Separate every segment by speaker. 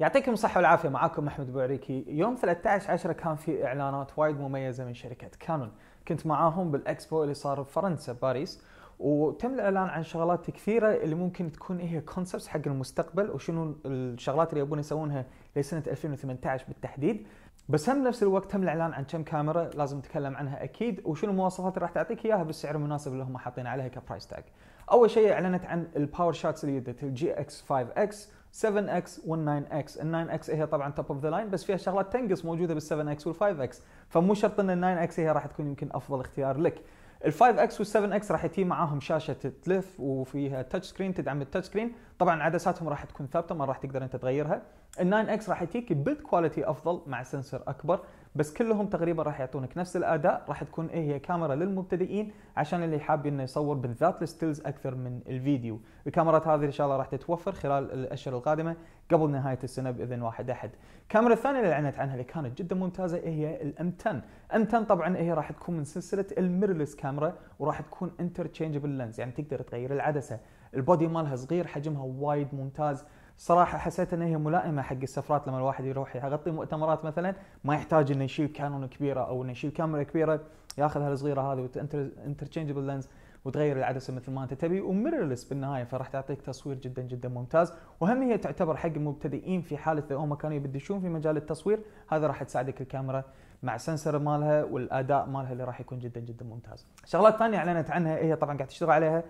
Speaker 1: يعطيكم الصحة والعافية معاكم أحمد بوعريكي يوم 13 10 كان في إعلانات وايد مميزة من شركة كانون كنت معاهم بالإكسبو اللي صار بفرنسا باريس وتم الاعلان عن شغلات كثيره اللي ممكن تكون هي كونسبتس حق المستقبل وشنو الشغلات اللي يبون يسوونها لسنه 2018 بالتحديد بس هم نفس الوقت تم الاعلان عن كم كاميرا لازم نتكلم عنها اكيد وشنو المواصفات اللي راح تعطيك اياها بالسعر المناسب اللي هم حاطين عليها كبرايس تاج. اول شيء اعلنت عن الباور شاتس اللي الجي اكس 5 اكس 7x وال9x، ال9x هي طبعا توب اوف ذا لاين بس فيها شغلات تنقص موجوده بال7x وال5x، فمو شرط ان ال9x هي راح تكون يمكن افضل اختيار لك. ال5x وال7x راح يتي معاهم شاشه تلف وفيها تاتش سكرين تدعم التاتش سكرين، طبعا عدساتهم راح تكون ثابته ما راح تقدر انت تغيرها. ال9x راح يتيك بيلد كواليتي افضل مع سنسر اكبر، بس كلهم تقريبا راح يعطونك نفس الاداء راح تكون ايه هي كاميرا للمبتدئين عشان اللي حاب انه يصور بالذات الستيلز اكثر من الفيديو الكاميرات هذه ان شاء الله راح تتوفر خلال الاشهر القادمه قبل نهايه السنه باذن واحد احد الكاميرا الثانيه اللي اعلنت عنها اللي كانت جدا ممتازه إيه هي الام 10 ام 10 طبعا هي راح تكون من سلسله الميرلس كاميرا وراح تكون انترتشينجبل لينز يعني تقدر تغير العدسه البودي مالها صغير حجمها وايد ممتاز صراحه حسيت ان هي ملائمه حق السفرات لما الواحد يروح يغطي مؤتمرات مثلا ما يحتاج انه يشيل كانون كبيره او انه يشيل كاميرا كبيره ياخذها الصغيره هذه وانترتشينجبل لينز وتغير العدسه مثل ما انت تبي وميررلس بالنهايه فراح تعطيك تصوير جدا جدا ممتاز وهم هي تعتبر حق المبتدئين في حاله اذا هم كانوا يبدشون في مجال التصوير هذا راح تساعدك الكاميرا مع سنسر مالها والاداء مالها اللي راح يكون جدا جدا ممتاز. شغلات ثانيه اعلنت عنها هي طبعا قاعد تشتغل عليها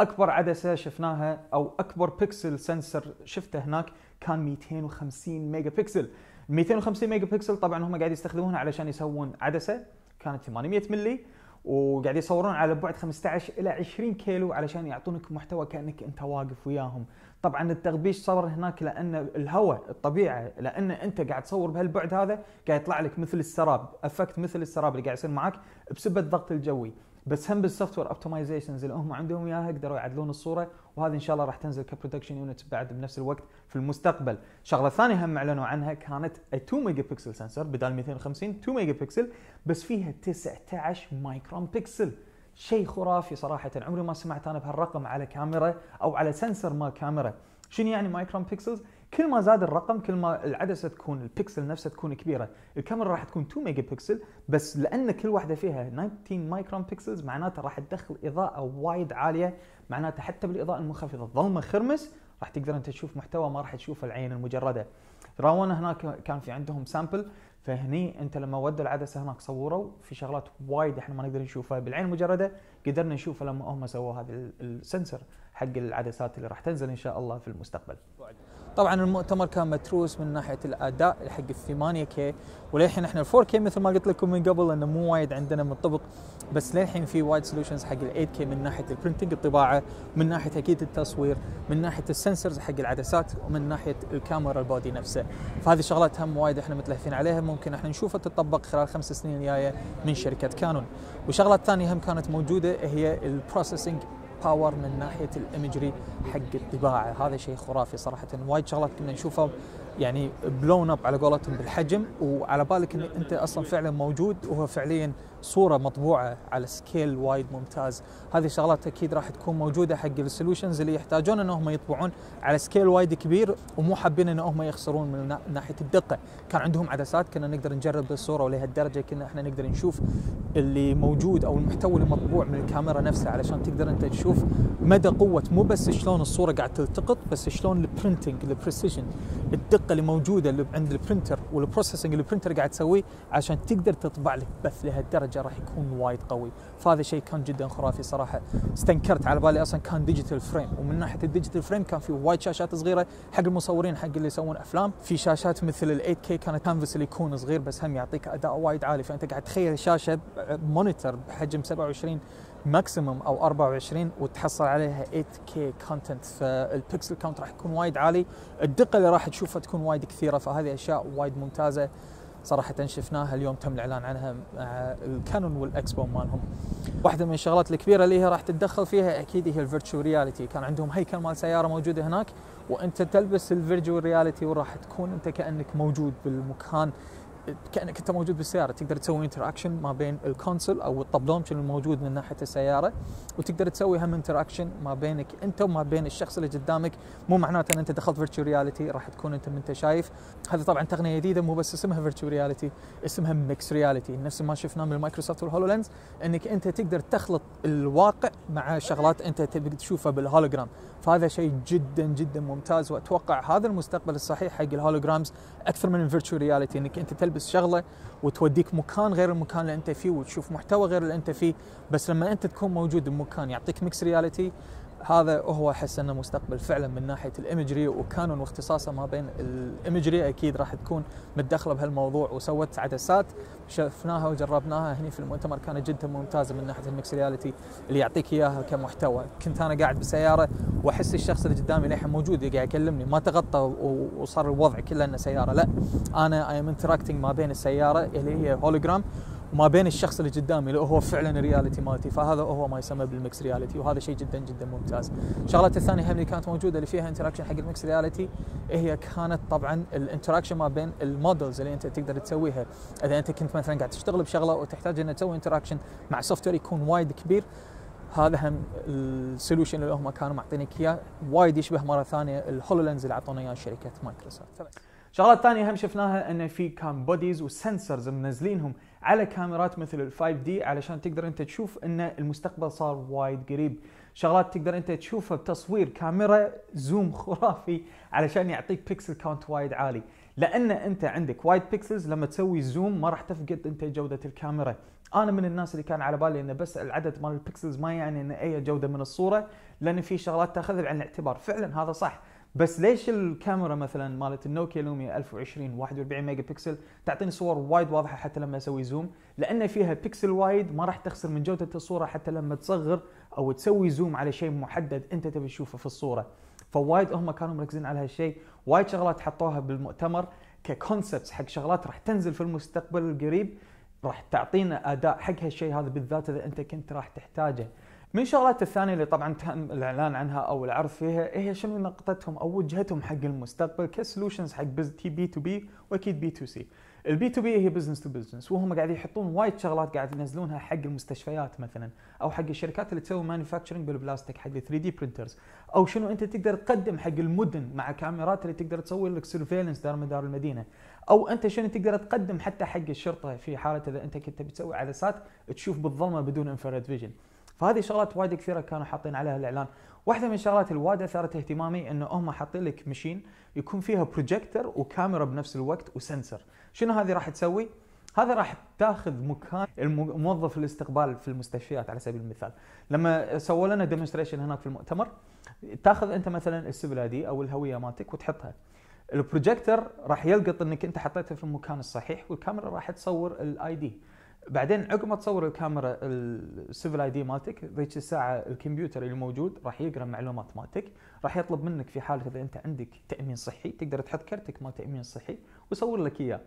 Speaker 1: اكبر عدسه شفناها او اكبر بكسل سنسر شفته هناك كان 250 ميجا بكسل 250 ميجا بكسل طبعا هم قاعد يستخدمونها علشان يسوون عدسه كانت 800 ملي وقاعد يصورون على بعد 15 الى 20 كيلو علشان يعطونك محتوى كانك انت واقف وياهم طبعا التغبيش صار هناك لان الهواء الطبيعه لان انت قاعد تصور بهالبعد هذا قاعد يطلع لك مثل السراب افكت مثل السراب اللي قاعد يصير معك بسبب الضغط الجوي بس هم بالسوفت وير اوبتمايزيشنز اللي هم عندهم اياها قدروا يعدلون الصوره وهذه ان شاء الله راح تنزل كبرودكشن يونت بعد بنفس الوقت في المستقبل. شغله ثانيه هم اعلنوا عنها كانت 2 ميجا بكسل سنسر بدال 250 2 ميجا بكسل بس فيها 19 مايكرون بكسل. شيء خرافي صراحه عمري ما سمعت انا بهالرقم على كاميرا او على سنسر ما كاميرا. شنو يعني مايكرون بكسلز كل ما زاد الرقم كل ما العدسه تكون البكسل نفسها تكون كبيره الكاميرا راح تكون 2 ميجا بكسل بس لان كل واحده فيها 19 مايكرون بكسلز معناته راح تدخل اضاءه وايد عاليه معناته حتى بالاضاءه المنخفضه الظلمه خرمس راح تقدر انت تشوف محتوى ما راح تشوفه العين المجرده راونا هناك كان في عندهم سامبل فهني انت لما ودوا العدسه هناك صوروا في شغلات وايد احنا ما نقدر نشوفها بالعين المجرده قدرنا نشوفها لما هم سووا هذا السنسر حق العدسات اللي راح تنزل ان شاء الله في المستقبل طبعا المؤتمر كان متروس من ناحيه الاداء حق ال 8 كي وللحين احنا ال 4 كي مثل ما قلت لكم من قبل انه مو وايد عندنا منطبق بس للحين في وايد سولوشنز حق ال 8 كي من ناحيه البرنتنج الطباعه من ناحيه اكيد التصوير من ناحيه السنسرز حق العدسات ومن ناحيه الكاميرا البودي نفسه فهذه شغلات هم وايد احنا متلهفين عليها ممكن احنا نشوفها تطبق خلال خمس سنين الجايه من شركه كانون والشغله الثانيه هم كانت موجوده هي البروسيسنج باور من ناحيه الامجري حق الطباعه هذا شيء خرافي صراحه وايد شغلات كنا نشوفها يعني بلون اب على قولتهم بالحجم وعلى بالك ان انت اصلا فعلا موجود وهو فعليا صوره مطبوعه على سكيل وايد ممتاز هذه الشغلات اكيد راح تكون موجوده حق السوليوشنز اللي يحتاجون انهم يطبعون على سكيل وايد كبير ومو حابين انهم يخسرون من ناحيه الدقه كان عندهم عدسات كنا نقدر نجرب الصوره ولهالدرجه كنا احنا نقدر نشوف اللي موجود او المحتوى اللي مطبوع من الكاميرا نفسها علشان تقدر انت تشوف مدى قوه مو بس شلون الصوره قاعد تلتقط بس شلون البرنتنج البريسيجن الدقه اللي موجوده اللي عند البرنتر والبروسيسنج اللي البرنتر قاعد تسويه عشان تقدر تطبع لك بث لهالدرجه راح يكون وايد قوي فهذا شيء كان جدا خرافي صراحه استنكرت على بالي اصلا كان ديجيتال فريم ومن ناحيه الديجيتال فريم كان في وايد شاشات صغيره حق المصورين حق اللي يسوون افلام في شاشات مثل ال 8K كانت كانفس اللي يكون صغير بس هم يعطيك اداء وايد عالي فانت قاعد تخيل شاشه مونيتر بحجم 27 ماكسيمم او 24 وتحصل عليها 8K كونتنت فالبكسل كاونت راح يكون وايد عالي الدقه اللي راح تشوفها تكون وايد كثيره فهذه اشياء وايد ممتازه صراحة شفناها اليوم تم الإعلان عنها مع آه، الكانون والإكسبو مالهم. واحدة من الشغلات الكبيرة اللي هي راح تتدخل فيها أكيد هي الفيرتشوال رياليتي، كان عندهم هيكل مال سيارة موجودة هناك وأنت تلبس الفيرتشوال رياليتي وراح تكون أنت كأنك موجود بالمكان كانك انت موجود بالسياره تقدر تسوي انتراكشن ما بين الكونسول او الطبلونش الموجود من ناحيه السياره وتقدر تسوي هم انتراكشن ما بينك انت وما بين الشخص اللي قدامك مو معناته ان انت دخلت فيرتشوال رياليتي راح تكون انت من انت شايف هذا طبعا تقنيه جديده مو بس اسمها فيرتشوال رياليتي اسمها ميكس رياليتي نفس ما شفناه من مايكروسوفت والهولو لينز انك انت تقدر تخلط الواقع مع شغلات انت تبي تشوفها بالهولوجرام فهذا شيء جدا جدا ممتاز واتوقع هذا المستقبل الصحيح حق الهولوجرامز اكثر من الفيرتشوال رياليتي انك انت تلبس شغله وتوديك مكان غير المكان اللي انت فيه وتشوف محتوى غير اللي انت فيه بس لما انت تكون موجود بمكان يعطيك ميكس رياليتي هذا هو احس انه مستقبل فعلا من ناحيه الايمجري وكانون واختصاصه ما بين الايمجري اكيد راح تكون متدخله بهالموضوع وسوت عدسات شفناها وجربناها هنا في المؤتمر كانت جدا ممتازه من ناحيه الميكس رياليتي اللي يعطيك اياها كمحتوى كنت انا قاعد بالسياره واحس الشخص اللي قدامي للحين موجود قاعد يكلمني ما تغطى وصار الوضع كله انه سياره لا انا اي ام ما بين السياره اللي هي هولوجرام ما بين الشخص اللي قدامي لو هو فعلا الرياليتي مالتي فهذا هو ما يسمى بالميكس رياليتي وهذا شيء جدا جدا ممتاز. الشغله الثانيه هم اللي كانت موجوده اللي فيها انتراكشن حق الميكس رياليتي هي كانت طبعا الانتراكشن ما بين المودلز اللي انت تقدر تسويها اذا انت كنت مثلا قاعد تشتغل بشغله وتحتاج انك تسوي انتراكشن مع سوفت وير يكون وايد كبير هذا هم السولوشن اللي هم كانوا معطينك اياه وايد يشبه مره ثانيه الهولولنز اللي اعطونا اياه شركه مايكروسوفت. الشغله الثانيه هم شفناها انه في كان بوديز وسنسرز منزلينهم على كاميرات مثل ال 5 دي علشان تقدر انت تشوف ان المستقبل صار وايد قريب شغلات تقدر انت تشوفها بتصوير كاميرا زوم خرافي علشان يعطيك بيكسل كاونت وايد عالي لان انت عندك وايد بيكسلز لما تسوي زوم ما راح تفقد انت جوده الكاميرا انا من الناس اللي كان على بالي انه بس العدد مال البيكسلز ما يعني ان اي جوده من الصوره لان في شغلات تاخذها بعين الاعتبار فعلا هذا صح بس ليش الكاميرا مثلا مالت النوكيا لوميا 1020 41 ميجا بكسل تعطيني صور وايد واضحه حتى لما اسوي زوم لان فيها بكسل وايد ما راح تخسر من جوده الصوره حتى لما تصغر او تسوي زوم على شيء محدد انت تبي تشوفه في الصوره فوايد هم كانوا مركزين على هالشيء وايد شغلات حطوها بالمؤتمر ككونسبتس حق شغلات راح تنزل في المستقبل القريب راح تعطينا اداء حق هالشيء هذا بالذات اذا انت كنت راح تحتاجه من الشغلات الثانيه اللي طبعا تم الاعلان عنها او العرض فيها هي شنو نقطتهم او وجهتهم حق المستقبل كسلوشنز حق بي تو بي واكيد بي تو سي. البي تو بي هي بزنس تو بزنس وهم قاعد يحطون وايد شغلات قاعد ينزلونها حق المستشفيات مثلا او حق الشركات اللي تسوي مانيفاكتشرنج بالبلاستيك حق 3 دي برنترز او شنو انت تقدر تقدم حق المدن مع كاميرات اللي تقدر تسوي لك سيرفيلنس دار مدار المدينه او انت شنو تقدر تقدم حتى حق الشرطه في حاله اذا انت كنت بتسوي عدسات تشوف بالظلمه بدون انفراد فيجن فهذه شغلات وايد كثيره كانوا حاطين عليها الاعلان واحده من الشغلات الوايد اثارت اهتمامي انه هم حاطين لك مشين يكون فيها بروجيكتر وكاميرا بنفس الوقت وسنسر شنو هذه راح تسوي هذا راح تاخذ مكان موظف الاستقبال في المستشفيات على سبيل المثال لما سووا لنا ديمونستريشن هناك في المؤتمر تاخذ انت مثلا السبل اي او الهويه مالتك وتحطها البروجيكتر راح يلقط انك انت حطيته في المكان الصحيح والكاميرا راح تصور الاي دي بعدين عقب ما تصور الكاميرا السيفل اي دي مالتك ذيك الساعه الكمبيوتر اللي موجود راح يقرا معلومات مالتك راح يطلب منك في حاله اذا انت عندك تامين صحي تقدر تحط كرتك مال تامين صحي ويصور لك اياه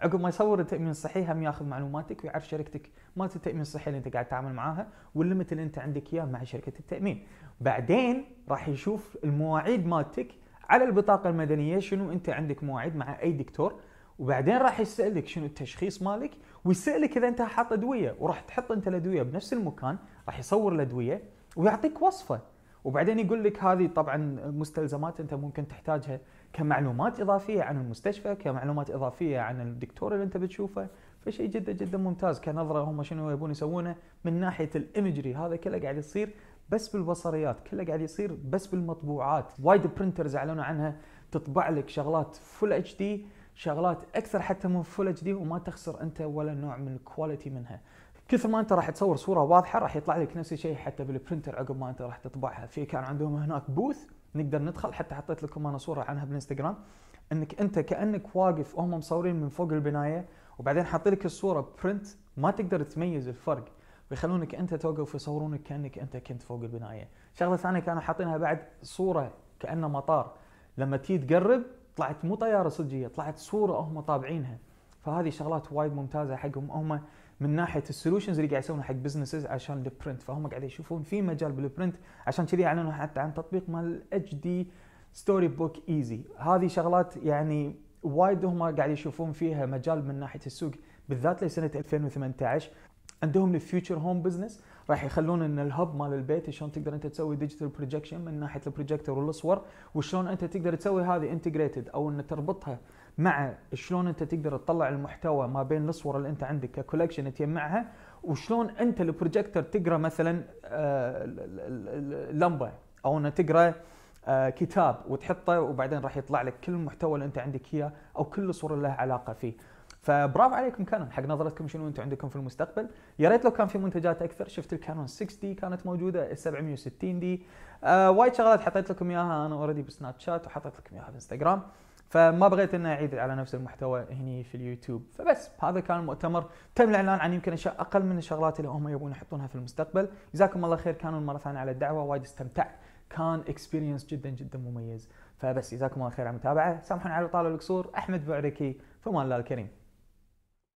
Speaker 1: عقب ما يصور التامين الصحي هم ياخذ معلوماتك ويعرف شركتك مالت التامين الصحي اللي انت قاعد تتعامل معاها والليمت اللي انت عندك اياه مع شركه التامين بعدين راح يشوف المواعيد مالتك على البطاقه المدنيه شنو انت عندك مواعيد مع اي دكتور وبعدين راح يسالك شنو التشخيص مالك ويسالك اذا انت حاط ادويه وراح تحط انت الادويه بنفس المكان راح يصور الادويه ويعطيك وصفه وبعدين يقول لك هذه طبعا مستلزمات انت ممكن تحتاجها كمعلومات اضافيه عن المستشفى كمعلومات اضافيه عن الدكتور اللي انت بتشوفه فشيء جدا جدا ممتاز كنظره هم شنو يبون يسوونه من ناحيه الايمجري هذا كله قاعد يصير بس بالبصريات كله قاعد يصير بس بالمطبوعات وايد برنترز اعلنوا عنها تطبع لك شغلات فول اتش دي شغلات اكثر حتى من فول اتش دي وما تخسر انت ولا نوع من الكواليتي منها كثر ما انت راح تصور صوره واضحه راح يطلع لك نفس الشيء حتى بالبرنتر عقب ما انت راح تطبعها في كان عندهم هناك بوث نقدر ندخل حتى حطيت لكم انا صوره عنها بالانستغرام انك انت كانك واقف وهم مصورين من فوق البنايه وبعدين حاطين لك الصوره برنت ما تقدر تميز الفرق ويخلونك انت توقف ويصورونك كانك انت كنت فوق البنايه شغله ثانيه كانوا حاطينها بعد صوره كانه مطار لما تيجي تقرب طلعت مو طياره صجيه طلعت صوره هم طابعينها فهذه شغلات وايد ممتازه حقهم هم من ناحيه السولوشنز اللي قاعد يسوونها حق بزنسز عشان البرنت فهم قاعد يشوفون في مجال بالبرنت عشان كذي اعلنوا حتى عن تطبيق مال اتش دي ستوري بوك ايزي هذه شغلات يعني وايد هم قاعد يشوفون فيها مجال من ناحيه السوق بالذات لسنه 2018 عندهم الفيوتشر هوم بزنس راح يخلون ان الهب مال البيت شلون تقدر انت تسوي ديجيتال بروجكشن من ناحيه البروجيكتور والصور وشلون انت تقدر تسوي هذه انتجريتد او ان تربطها مع شلون انت تقدر تطلع المحتوى ما بين الصور اللي انت عندك ككولكشن تجمعها وشلون انت البروجيكتور تقرا مثلا آه، لمبه او انه تقرا آه، كتاب وتحطه وبعدين راح يطلع لك كل المحتوى اللي انت عندك اياه او كل الصور اللي لها علاقه فيه فبرافو عليكم كانون حق نظرتكم شنو انتم عندكم في المستقبل يا ريت لو كان في منتجات اكثر شفت الكانون 6 دي كانت موجوده ال 760 دي آه وايد شغلات حطيت لكم اياها انا اوريدي بسناب شات وحطيت لكم اياها انستغرام فما بغيت اني اعيد على نفس المحتوى هني في اليوتيوب فبس هذا كان المؤتمر تم الاعلان عن يمكن اشياء اقل من الشغلات اللي هم يبون يحطونها في المستقبل جزاكم الله خير كانوا مره ثانيه على الدعوه وايد استمتعت كان اكسبيرينس جدا جدا مميز فبس جزاكم الله خير على المتابعه سامحوني على طال القصور احمد بعركي فمان الله الكريم